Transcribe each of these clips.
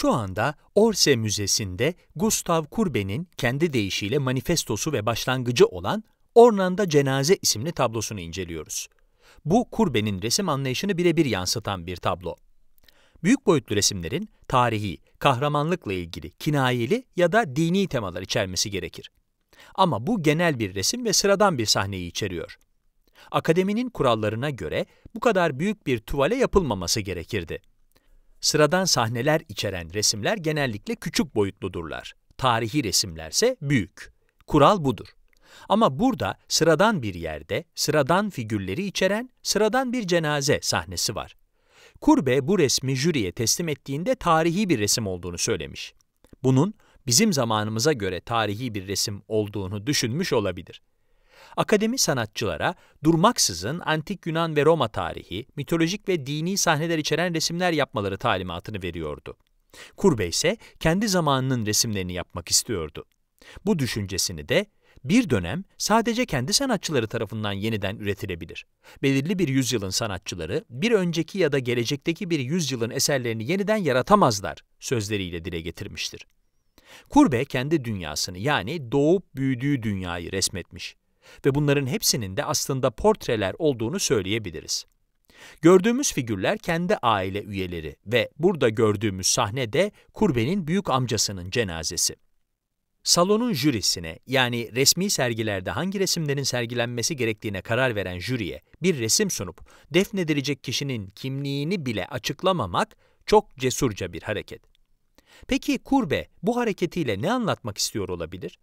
Şu anda Orsay Müzesi'nde Gustav Kurbe'nin kendi deyişiyle manifestosu ve başlangıcı olan Ornan'da Cenaze isimli tablosunu inceliyoruz. Bu Kurbe'nin resim anlayışını birebir yansıtan bir tablo. Büyük boyutlu resimlerin tarihi, kahramanlıkla ilgili kinayeli ya da dini temalar içermesi gerekir. Ama bu genel bir resim ve sıradan bir sahneyi içeriyor. Akademinin kurallarına göre bu kadar büyük bir tuvale yapılmaması gerekirdi. Sıradan sahneler içeren resimler genellikle küçük boyutludurlar. Tarihi resimlerse büyük. Kural budur. Ama burada sıradan bir yerde, sıradan figürleri içeren sıradan bir cenaze sahnesi var. Kurbe bu resmi jüriye teslim ettiğinde tarihi bir resim olduğunu söylemiş. Bunun bizim zamanımıza göre tarihi bir resim olduğunu düşünmüş olabilir akademi sanatçılara durmaksızın antik Yunan ve Roma tarihi, mitolojik ve dini sahneler içeren resimler yapmaları talimatını veriyordu. Kurbe ise kendi zamanının resimlerini yapmak istiyordu. Bu düşüncesini de bir dönem sadece kendi sanatçıları tarafından yeniden üretilebilir. Belirli bir yüzyılın sanatçıları bir önceki ya da gelecekteki bir yüzyılın eserlerini yeniden yaratamazlar sözleriyle dile getirmiştir. Kurbe kendi dünyasını yani doğup büyüdüğü dünyayı resmetmiş ve bunların hepsinin de aslında portreler olduğunu söyleyebiliriz. Gördüğümüz figürler kendi aile üyeleri ve burada gördüğümüz sahne de Kurbe'nin büyük amcasının cenazesi. Salonun jürisine yani resmi sergilerde hangi resimlerin sergilenmesi gerektiğine karar veren jüriye bir resim sunup defnedilecek kişinin kimliğini bile açıklamamak çok cesurca bir hareket. Peki Kurbe bu hareketiyle ne anlatmak istiyor olabilir?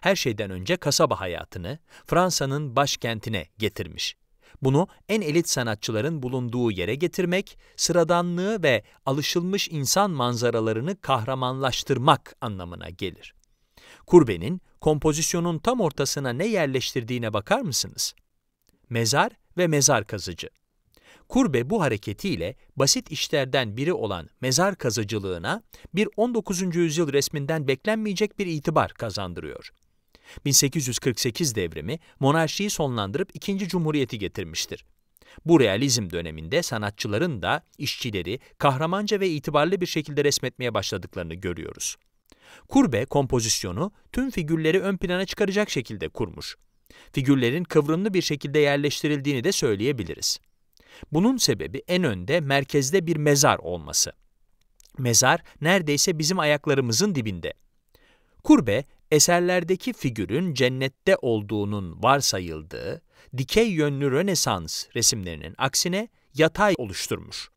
her şeyden önce kasaba hayatını Fransa'nın başkentine getirmiş. Bunu en elit sanatçıların bulunduğu yere getirmek, sıradanlığı ve alışılmış insan manzaralarını kahramanlaştırmak anlamına gelir. Kurbenin kompozisyonun tam ortasına ne yerleştirdiğine bakar mısınız? Mezar ve mezar kazıcı. Kurbe bu hareketiyle basit işlerden biri olan mezar kazıcılığına bir 19. yüzyıl resminden beklenmeyecek bir itibar kazandırıyor. 1848 devrimi monarşiyi sonlandırıp ikinci cumhuriyeti getirmiştir. Bu realizm döneminde sanatçıların da işçileri kahramanca ve itibarlı bir şekilde resmetmeye başladıklarını görüyoruz. Kurbe kompozisyonu tüm figürleri ön plana çıkaracak şekilde kurmuş. Figürlerin kıvrımlı bir şekilde yerleştirildiğini de söyleyebiliriz. Bunun sebebi en önde merkezde bir mezar olması. Mezar neredeyse bizim ayaklarımızın dibinde. Kurbe, eserlerdeki figürün cennette olduğunun varsayıldığı, dikey yönlü Rönesans resimlerinin aksine yatay oluşturmuş.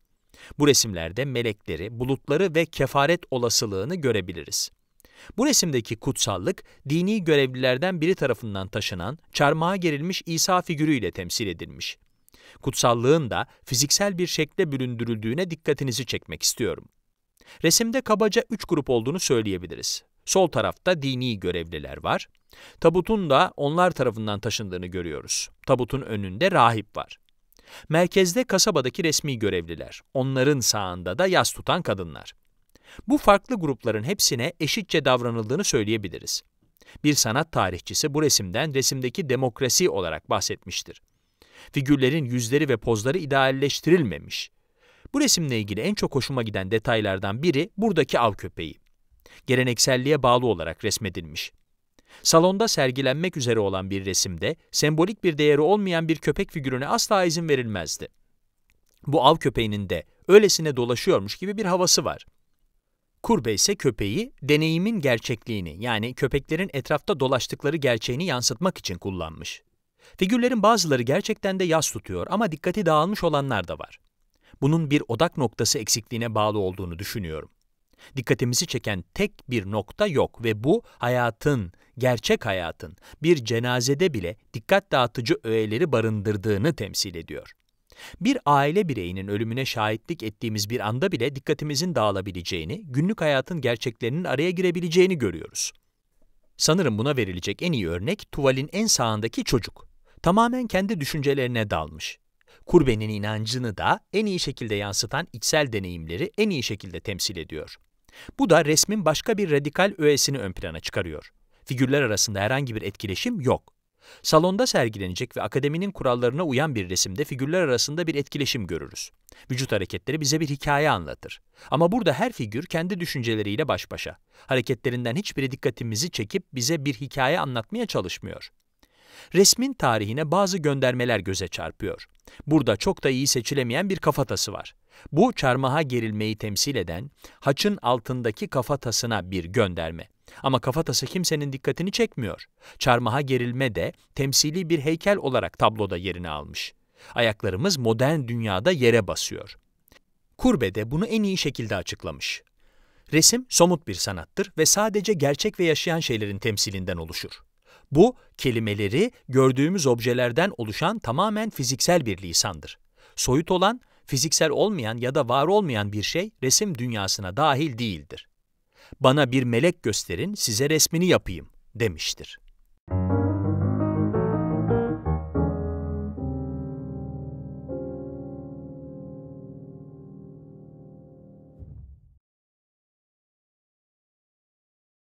Bu resimlerde melekleri, bulutları ve kefaret olasılığını görebiliriz. Bu resimdeki kutsallık, dini görevlilerden biri tarafından taşınan, çarmıha gerilmiş İsa figürüyle temsil edilmiş. Kutsallığın da fiziksel bir şekle büründürüldüğüne dikkatinizi çekmek istiyorum. Resimde kabaca üç grup olduğunu söyleyebiliriz. Sol tarafta dini görevliler var. Tabutun da onlar tarafından taşındığını görüyoruz. Tabutun önünde rahip var. Merkezde kasabadaki resmi görevliler, onların sağında da yas tutan kadınlar. Bu farklı grupların hepsine eşitçe davranıldığını söyleyebiliriz. Bir sanat tarihçisi bu resimden resimdeki demokrasi olarak bahsetmiştir. Figürlerin yüzleri ve pozları idealleştirilmemiş. Bu resimle ilgili en çok hoşuma giden detaylardan biri buradaki av köpeği gelenekselliğe bağlı olarak resmedilmiş. Salonda sergilenmek üzere olan bir resimde sembolik bir değeri olmayan bir köpek figürüne asla izin verilmezdi. Bu av köpeğinin de öylesine dolaşıyormuş gibi bir havası var. Kurbe ise köpeği deneyimin gerçekliğini yani köpeklerin etrafta dolaştıkları gerçeğini yansıtmak için kullanmış. Figürlerin bazıları gerçekten de yas tutuyor ama dikkati dağılmış olanlar da var. Bunun bir odak noktası eksikliğine bağlı olduğunu düşünüyorum. Dikkatimizi çeken tek bir nokta yok ve bu hayatın, gerçek hayatın bir cenazede bile dikkat dağıtıcı öğeleri barındırdığını temsil ediyor. Bir aile bireyinin ölümüne şahitlik ettiğimiz bir anda bile dikkatimizin dağılabileceğini, günlük hayatın gerçeklerinin araya girebileceğini görüyoruz. Sanırım buna verilecek en iyi örnek tuvalin en sağındaki çocuk. Tamamen kendi düşüncelerine dalmış. Kurbenin inancını da en iyi şekilde yansıtan içsel deneyimleri en iyi şekilde temsil ediyor. Bu da resmin başka bir radikal öğesini ön plana çıkarıyor. Figürler arasında herhangi bir etkileşim yok. Salonda sergilenecek ve akademinin kurallarına uyan bir resimde figürler arasında bir etkileşim görürüz. Vücut hareketleri bize bir hikaye anlatır. Ama burada her figür kendi düşünceleriyle baş başa. Hareketlerinden hiçbiri dikkatimizi çekip bize bir hikaye anlatmaya çalışmıyor. Resmin tarihine bazı göndermeler göze çarpıyor. Burada çok da iyi seçilemeyen bir kafatası var. Bu çarmıha gerilmeyi temsil eden haçın altındaki kafatasına bir gönderme. Ama kafatası kimsenin dikkatini çekmiyor. Çarmıha gerilme de temsili bir heykel olarak tabloda yerini almış. Ayaklarımız modern dünyada yere basıyor. Kurbe de bunu en iyi şekilde açıklamış. Resim somut bir sanattır ve sadece gerçek ve yaşayan şeylerin temsilinden oluşur. Bu, kelimeleri gördüğümüz objelerden oluşan tamamen fiziksel bir lisandır. Soyut olan fiziksel olmayan ya da var olmayan bir şey resim dünyasına dahil değildir. Bana bir melek gösterin, size resmini yapayım demiştir.